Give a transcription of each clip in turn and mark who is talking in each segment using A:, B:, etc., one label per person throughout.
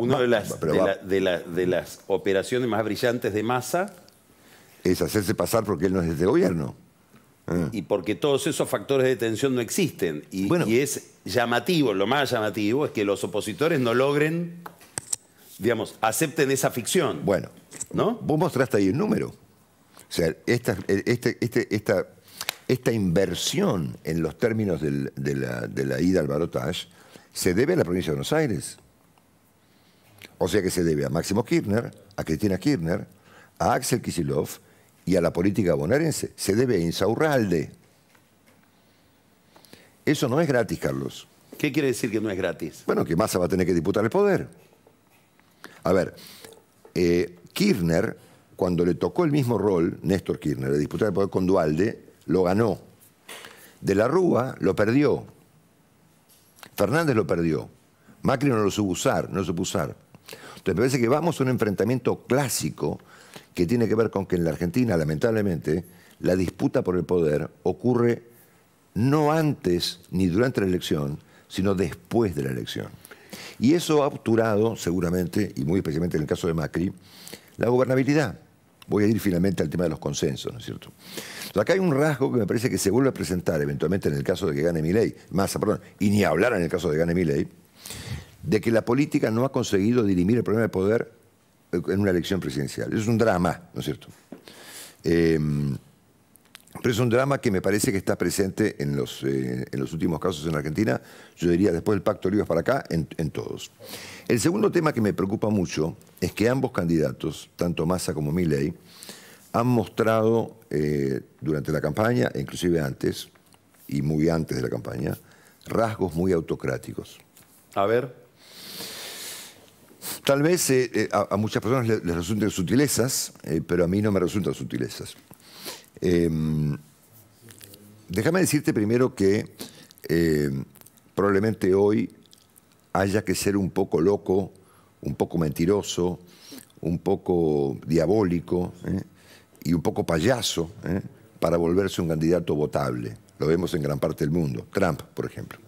A: Una de, las, de, de, las operaciones más brillantes de masa
B: Es hacerse pasar porque él no es de este gobierno. Ah.
A: Y porque todos esos factores de tensión no existen. Y, es llamativo, lo más llamativo es que los opositores no logren, digamos, acepten esa ficción. Bueno,
B: ¿no? Vos mostraste ahí el número. O sea, esta, este, este, esta, esta inversión en los términos de, la, de, la, ida al barotage se debe a la provincia de Buenos Aires. O sea que se debe a Máximo Kirchner, a Cristina Kirchner, a Axel Kisilov y a la política bonaerense. Se debe a Insaurralde. Eso no es gratis, Carlos.
A: ¿Qué quiere decir que no es gratis? Bueno, que
B: Massa va a tener que disputar el poder. A ver, eh, Kirchner, cuando le tocó el mismo rol, Néstor Kirchner, de disputar el poder con Dualde, lo ganó. De la Rúa lo perdió. Fernández lo perdió. Macri no lo supo usar, no lo supo usar. Entonces me parece que vamos a un enfrentamiento clásico que tiene que ver con que en la Argentina, lamentablemente, la disputa por el poder ocurre no antes ni durante la elección, sino después de la elección. Y eso ha obturado, seguramente, y muy especialmente en el caso de Macri, la gobernabilidad. Voy a ir finalmente al tema de los consensos, ¿no es cierto? acá hay un rasgo que me parece que se vuelve a presentar eventualmente en el caso de que gane mi ley, y ni hablar en el caso de que gane mi ley, de que la política no ha conseguido dirimir el problema de poder eh, en una elección presidencial. Es un drama, ¿no es cierto? Em, pero es un drama que me parece que está presente en los, eh, últimos casos en Argentina, yo diría después del Pacto Olivas para acá, en, todos. El segundo tema que me preocupa mucho es que ambos candidatos, tanto Massa como Milley, han mostrado eh, durante la campaña, e inclusive antes, y muy antes de la campaña, rasgos muy autocráticos. A ver. Tal vez eh, eh, a, muchas personas les, resulten sutilezas, eh, pero a mí no me resultan sutilezas. Em, déjame decirte primero que em, probablemente hoy haya que ser un poco loco, un poco mentiroso, un poco diabólico y un poco payaso para volverse un candidato votable. Lo vemos en gran parte del mundo. Trump, por ejemplo.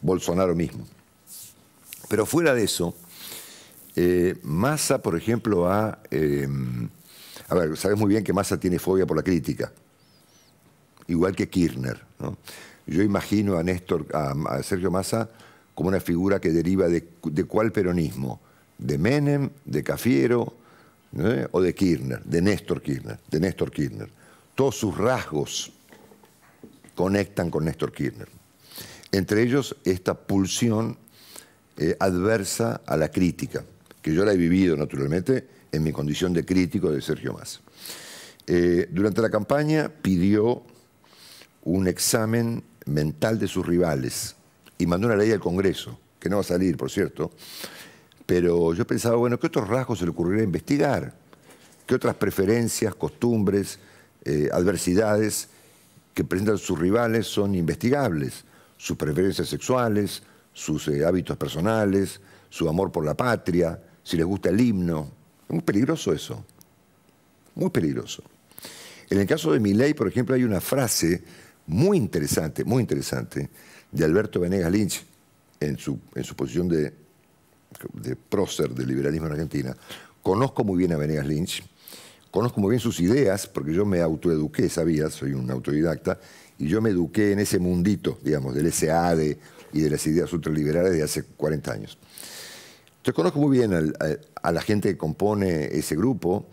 B: Bolsonaro mismo. Pero fuera de eso, eh, Massa, por ejemplo, a... Em, a ver, sabes muy bien que Massa tiene fobia por la crítica, igual que Kirchner. Yo imagino a Néstor, a, Sergio Massa como una figura que deriva de, cuál peronismo, de Menem, de Cafiero o de Kirchner, de Néstor Kirchner, de Néstor Kirchner. Todos sus rasgos conectan con Néstor Kirchner. Entre ellos, esta pulsión eh, adversa a la crítica que yo la he vivido naturalmente en mi condición de crítico de Sergio Más. Eh, durante la campaña pidió un examen mental de sus rivales y mandó una ley al Congreso, que no va a salir, por cierto, pero yo pensaba, bueno, ¿qué otros rasgos se le ocurriría investigar? ¿Qué otras preferencias, costumbres, eh, adversidades que presentan sus rivales son investigables? Sus preferencias sexuales, sus eh, hábitos personales, su amor por la patria, si les gusta el himno. Es muy peligroso eso. Muy peligroso. En el caso de Milei, por ejemplo, hay una frase muy interesante, muy interesante, de Alberto Venegas Lynch, en su, en su posición de, de prócer del liberalismo en Argentina. Conozco muy bien a Venegas Lynch, conozco muy bien sus ideas, porque yo me autoeduqué, sabía, soy un autodidacta, y yo me eduqué en ese mundito, digamos, del SAD y de las ideas ultraliberales de hace 40 años. Yo conozco muy bien a, la gente que compone ese grupo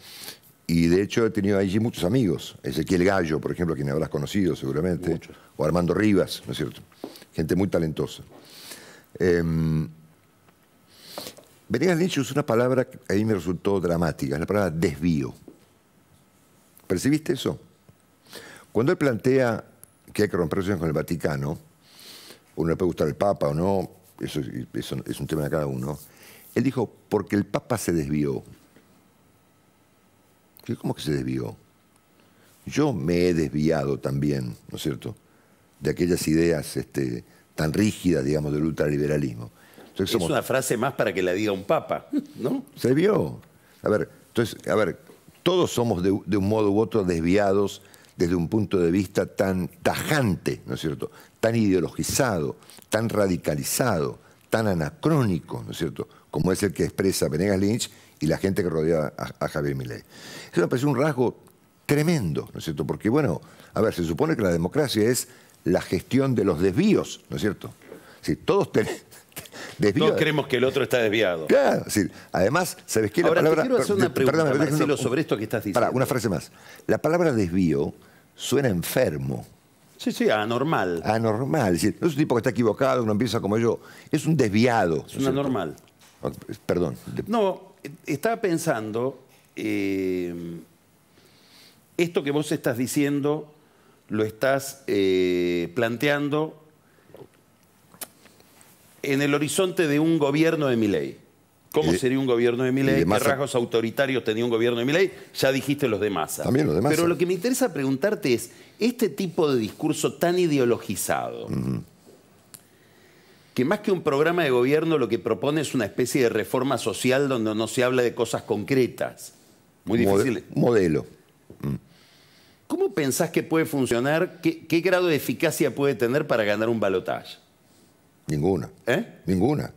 B: y de hecho he tenido allí muchos amigos. Ezequiel Gallo, por ejemplo, a quien habrás conocido seguramente. O Armando Rivas, ¿no es cierto? Gente muy talentosa. Eh, Venegas Lynch usó una palabra que a mí me resultó dramática, es la palabra desvío. ¿Percibiste eso? Cuando él plantea que hay que romper relaciones con el Vaticano, uno le puede gustar el Papa o no, eso, eso es un tema de cada uno, él dijo, porque el Papa se desvió. ¿Cómo que se desvió? Yo me he desviado también, ¿no es cierto?, de aquellas ideas este, tan rígidas, digamos, del ultraliberalismo. Entonces, somos... Es una
A: frase más para que la diga un papa,
B: ¿no? Se desvió. A ver, entonces, a ver, todos somos de, un modo u otro desviados desde un punto de vista tan tajante, ¿no es cierto?, tan ideologizado, tan radicalizado, tan anacrónico, ¿no es cierto?, como es el que expresa Venegas Lynch y la gente que rodea a, Javier Milei. Eso me un rasgo tremendo, ¿no es cierto? Porque, bueno, a ver, se supone que la democracia es la gestión de los desvíos, ¿no es cierto? Si todos tenemos... Desvíos.
A: creemos que el otro está desviado. Claro,
B: Además, ¿sabes qué? La palabra... quiero hacer una sobre esto que estás diciendo. una frase más. La palabra desvío suena enfermo. Sí,
A: sí, anormal.
B: Anormal. Es decir, no es un tipo que está equivocado, no empieza como yo. Es un desviado. Es un anormal. Perdón.
A: No, estaba pensando, eh, esto que vos estás diciendo, lo estás eh, planteando en el horizonte de un gobierno de mi ley. ¿Cómo sería un gobierno de ley? ¿Qué rasgos autoritarios tenía un gobierno de ley? Ya dijiste los de masa. También los de Pero lo que me interesa preguntarte es, este tipo de discurso tan ideologizado, más que un programa de gobierno lo que propone es una especie de reforma social donde no se habla de cosas concretas. Muy difícil.
B: Modelo. Mm.
A: ¿Cómo pensás que puede funcionar? ¿Qué, grado de eficacia puede tener para ganar un balotaje? Ninguna. ¿Eh?
B: Ninguna.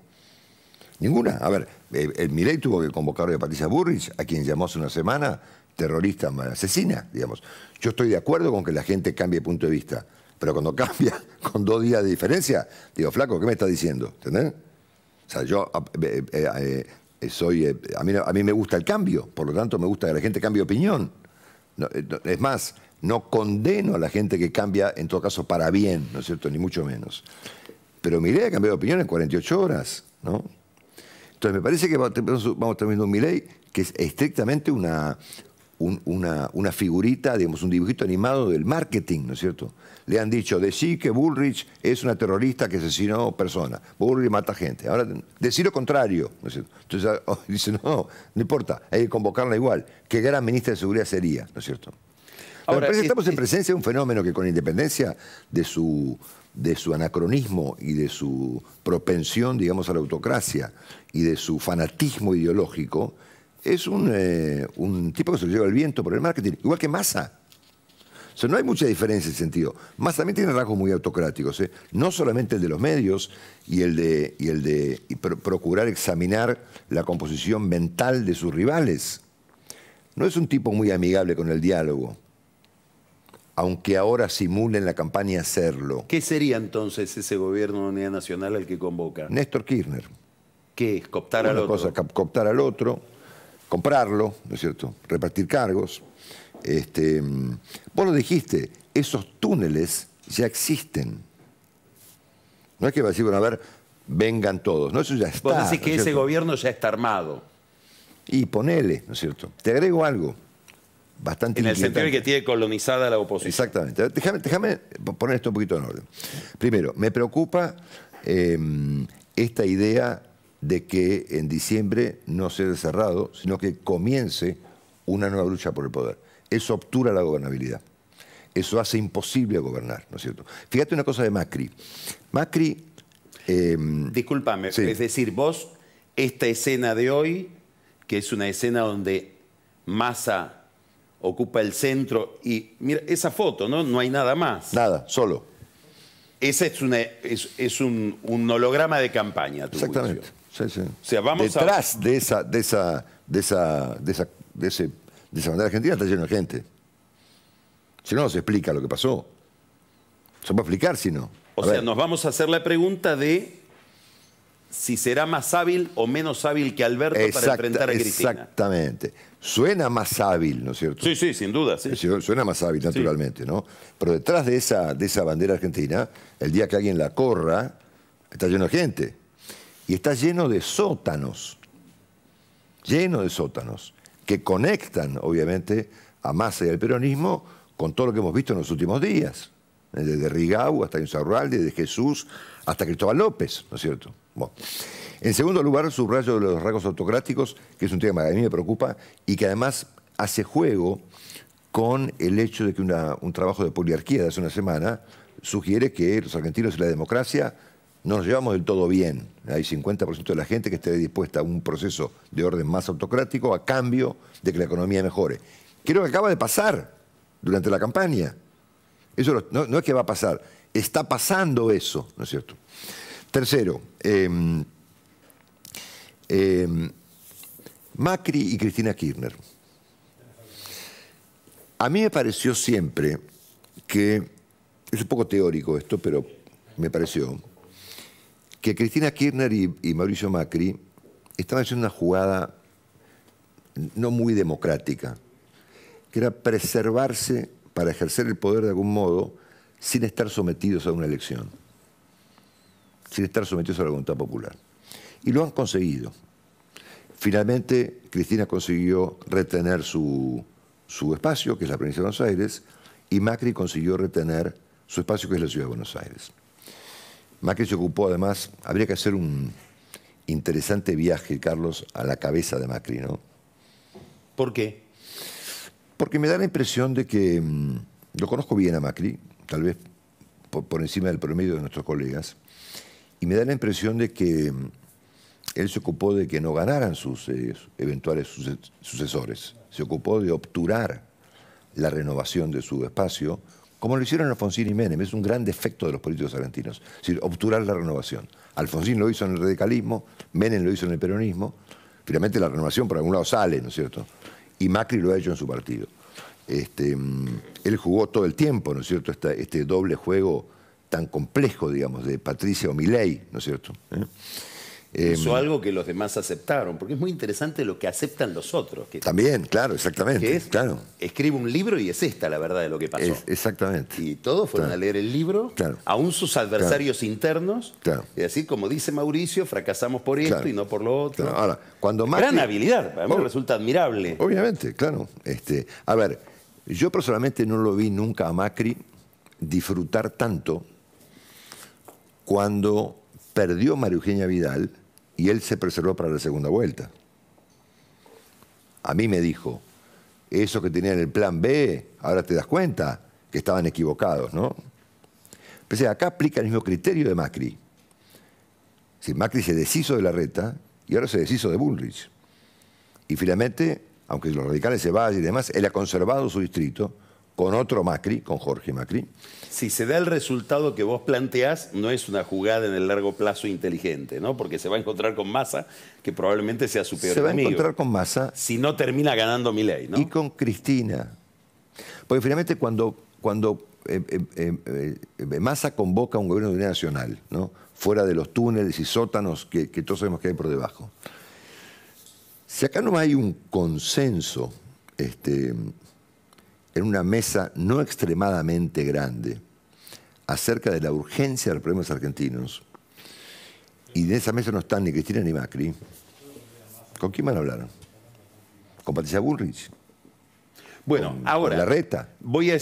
B: Ninguna. A ver, el, eh, eh, tuvo que convocar a Patricia Burrich, a quien llamó hace una semana terrorista, asesina, digamos. Yo estoy de acuerdo con que la gente cambie de punto de vista. Pero cuando cambia con dos días de diferencia, digo, flaco, ¿qué me está diciendo? ¿Entendés? O sea, yo eh, eh, eh, soy. a, mí, a mí me gusta el cambio, por lo tanto me gusta que la gente cambie opinión. es más, no condeno a la gente que cambia, en todo caso, para bien, ¿no es cierto? Ni mucho menos. Pero mi ley ha cambiado de opinión en 48 horas, ¿no? Entonces me parece que vamos terminando un ley que es estrictamente una, una, figurita, digamos, un dibujito animado del marketing, ¿no es cierto? Le han dicho, decí que Bullrich es una terrorista que asesinó personas. Bullrich mata gente. Ahora, decir lo contrario, ¿no es cierto? Entonces oh, dice, no, no, importa, hay que convocarla igual. Qué gran ministra de Seguridad sería, ¿no es cierto? Ahora, estamos en presencia de un fenómeno que con independencia de su, de su anacronismo y de su propensión, digamos, a la autocracia y de su fanatismo ideológico, es eh, un, tipo que se lo lleva el viento por el marketing, igual que Massa. O sea, no hay mucha diferencia en sentido. Massa también tiene rasgos muy autocráticos, ¿eh? no solamente el de los medios y el de, el de procurar examinar la composición mental de sus rivales. No es un tipo muy amigable con el diálogo, aunque ahora simule en la campaña hacerlo.
A: ¿Qué sería entonces ese gobierno de unidad nacional al que convoca? Néstor Kirchner. ¿Qué? ¿Coptar al otro? Cosa,
B: cooptar al otro comprarlo, ¿no es cierto? Repartir cargos. Este, mm, vos lo dijiste, esos túneles ya existen. No es que va a decir, bueno, a ver, vengan todos. No, eso ya está. Vos decís que ese
A: gobierno ya está armado.
B: Y ponele, ¿no es cierto? Te agrego algo bastante En
A: el sentido que tiene colonizada la oposición. Exactamente.
B: Déjame, poner esto un poquito en orden. Primero, me preocupa em, esta idea de que en diciembre no sea cerrado, sino que comience una nueva lucha por el poder. Eso obtura la gobernabilidad. Eso hace imposible gobernar, ¿no es cierto? Fíjate una cosa de Macri.
A: Macri... Eh, es decir, vos, esta escena de hoy, que es una escena donde Massa ocupa el centro y mira esa foto, ¿no? No hay nada más. Nada, solo. Esa es, es, un, holograma de campaña. Exactamente. Detrás
B: de, esa, de, esa, de, esa, de, esa, de, ese, de esa bandera argentina está lleno de gente. Si no, nos explica lo que pasó. Se puede explicar si no.
A: O sea, nos vamos a hacer la pregunta de si será más hábil o menos hábil que Alberto para enfrentar a Cristina.
B: Exactamente. Suena más hábil, ¿no es cierto? Sí, sí, sin duda. Sí. Suena más hábil, naturalmente, ¿no? Pero detrás de esa, de esa bandera argentina, el día que alguien la corra, está lleno de gente y está lleno de sótanos, lleno de sótanos, que conectan, obviamente, a Massa y al peronismo con todo lo que hemos visto en los últimos días, ¿eh? desde Rigau hasta Insaurralde, desde Jesús hasta Cristóbal López, ¿no es cierto? Bueno. En segundo lugar, subrayo de los rasgos autocráticos, que es un tema que a mí me preocupa y que además hace juego con el hecho de que un trabajo de poliarquía de hace una semana sugiere que los argentinos y la democracia no nos llevamos del todo bien. Hay 50% de la gente que esté dispuesta a un proceso de orden más autocrático a cambio de que la economía mejore. Creo que acaba de pasar durante la campaña. Eso no, es que va a pasar, está pasando eso, ¿no es cierto? Tercero, em, em, Macri y Cristina Kirchner. A mí me pareció siempre que, es un poco teórico esto, pero me pareció, que Cristina Kirchner y, Mauricio Macri estaban haciendo una jugada no muy democrática, que era preservarse para ejercer el poder de algún modo sin estar sometidos a una elección, sin estar sometidos a la voluntad popular. Y lo han conseguido. Finalmente, Cristina consiguió retener su, su espacio, que es la provincia de Buenos Aires, y Macri consiguió retener su espacio, que es la ciudad de Buenos Aires. Macri se ocupó además, habría que hacer un interesante viaje, Carlos, a la cabeza de Macri, ¿no? ¿Por qué? Porque me da la impresión de que mm, lo conozco bien a Macri, tal vez por, encima del promedio de nuestros colegas, y me da la impresión de que mm, él se ocupó de que no ganaran sus eh, eventuales eh, sucesores, se ocupó de obturar la renovación de su espacio como lo hicieron Alfonsín y Menem, es un gran defecto de los políticos argentinos, es decir, obturar la renovación. Alfonsín lo hizo en el radicalismo, Menem lo hizo en el peronismo, finalmente la renovación por algún lado sale, ¿no es cierto? Y Macri lo ha hecho en su partido. Este, mm, él jugó todo el tiempo, ¿no es cierto?, este, doble juego tan complejo, digamos, de Patricia o Milei, ¿no es cierto? ¿Eh? Em, Hizo
A: algo que los demás aceptaron, porque es muy interesante lo que aceptan los otros.
B: también, claro, exactamente. claro.
A: Escribe un libro y es esta la verdad de lo que pasó. exactamente. Y todos fueron a leer el libro, aún sus adversarios internos. Y así, como dice Mauricio, fracasamos por esto y no por lo otro. Ahora, cuando Macri... Gran habilidad, resulta admirable.
B: Obviamente, claro. Este, a ver, yo personalmente no lo vi nunca a Macri disfrutar tanto cuando perdió María Eugenia Vidal y él se preservó para la segunda vuelta. A mí me dijo, eso que tenían el plan B, ahora te das cuenta que estaban equivocados, ¿no? Pese, acá aplica el mismo criterio de Macri. Si Macri se deshizo de la reta y ahora se deshizo de Bullrich. Y finalmente, aunque los radicales se vayan y demás, él ha conservado su distrito, con otro Macri, con Jorge Macri.
A: Si se da el resultado que vos planteás, no es una jugada en el largo plazo inteligente, ¿no? Porque se va a encontrar con Massa, que probablemente sea su peor Se va a encontrar con Massa. Si no termina ganando Milei, ¿no? Y
B: con Cristina. Porque finalmente cuando, cuando eh, eh, eh, Massa convoca un gobierno de unidad nacional, ¿no? Fuera de los túneles y sótanos que, que todos sabemos que hay por debajo. Si acá no hay un consenso este, en una mesa no extremadamente grande acerca de la urgencia de los problemas argentinos. Y en esa mesa no están ni Cristina ni Macri. ¿Con quién van a hablar? ¿Con Patricia Bullrich?
A: Bueno, ahora. la reta. Voy a